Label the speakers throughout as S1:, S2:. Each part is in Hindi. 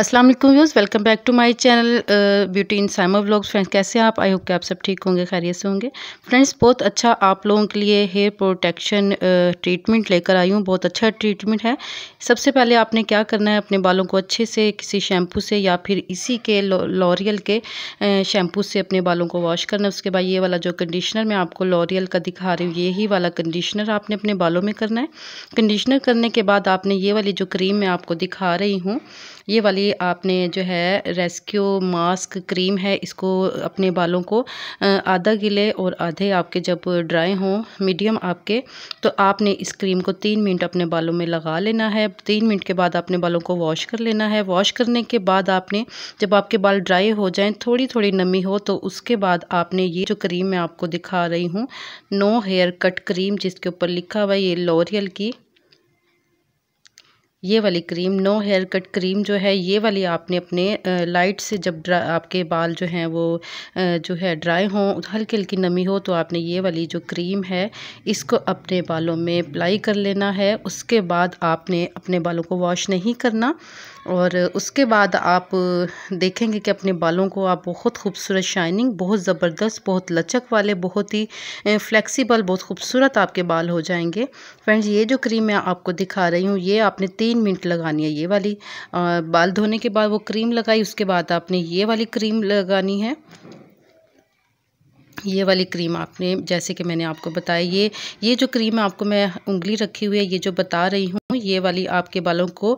S1: Aslam views welcome back to my channel beauty in Saima blogs friends कैसे आप आई होप कि आप सब ठीक होंगे खैरियत से होंगे फ्रेंड्स बहुत अच्छा आप लोगों के लिए हेयर प्रोटेक्शन ट्रीटमेंट लेकर आई हूँ बहुत अच्छा ट्रीटमेंट है सबसे पहले आपने क्या करना है अपने बालों को अच्छे से किसी शैम्पू से या फिर इसी के लॉरियल के शैम्पू से अपने बालों को वॉश करना है उसके बाद ये वाला जो कंडीशनर मैं आपको लॉरियल का दिखा रही हूँ यही वाला कंडीशनर आपने अपने बालों में करना है कंडीशनर करने के बाद आपने ये वाली जो क्रीम मैं आपको दिखा रही हूँ ये वाली सी आपने जो है रेस्क्यू मास्क क्रीम है इसको अपने बालों को आधा गिले और आधे आपके जब ड्राई हों मीडियम आपके तो आपने इस क्रीम को तीन मिनट अपने बालों में लगा लेना है तीन मिनट के बाद आपने बालों को वॉश कर लेना है वॉश करने के बाद आपने जब आपके बाल ड्राई हो जाए थोड़ी थोड़ी नमी हो तो उसके बाद आपने ये जो क्रीम मैं आपको दिखा रही हूँ नो हेयर कट क्रीम जिसके ऊपर लिखा हुआ है ये लॉरियल की ये वाली cream no hair cut cream जो है ये वाली आपने अपने लाइट से जब आपके बाल जो हैं वो जो है ड्राई हों हल्की हल्की नमी हो तो आपने ये वाली जो क्रीम है इसको अपने बालों में अप्लाई कर लेना है उसके बाद आपने अपने बालों को वॉश नहीं करना और उसके बाद आप देखेंगे कि अपने बालों को आप बहुत खूबसूरत शाइनिंग बहुत ज़बरदस्त बहुत लचक वाले बहुत ही फ्लेक्सिबल बहुत खूबसूरत आपके बाल हो जाएंगे फ्रेंड्स ये जो क्रीम मैं आपको दिखा रही हूँ ये आपने तीन तीन मिनट लगानी है ये वाली आ, बाल धोने के बाद वो क्रीम लगाई उसके बाद आपने ये वाली क्रीम लगानी है ये वाली क्रीम आपने जैसे कि मैंने आपको बताया ये ये जो क्रीम है आपको मैं उंगली रखी हुई है ये जो बता रही हूँ दोस्तों ये वाली आपके बालों को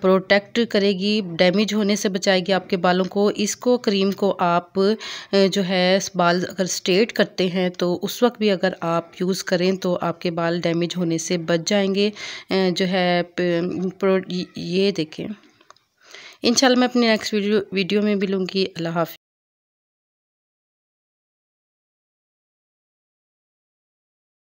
S1: प्रोटेक्ट करेगी डैमेज होने से बचाएगी आपके बालों को इसको क्रीम को आप जो है बाल अगर स्ट्रेट करते हैं तो उस वक्त भी अगर आप यूज़ करें तो आपके बाल डैमेज होने से बच जाएंगे जो है ये देखें इंशाल्लाह मैं अपने नेक्स्ट वीडियो वीडियो में भी लूँगी अल्लाह हाफि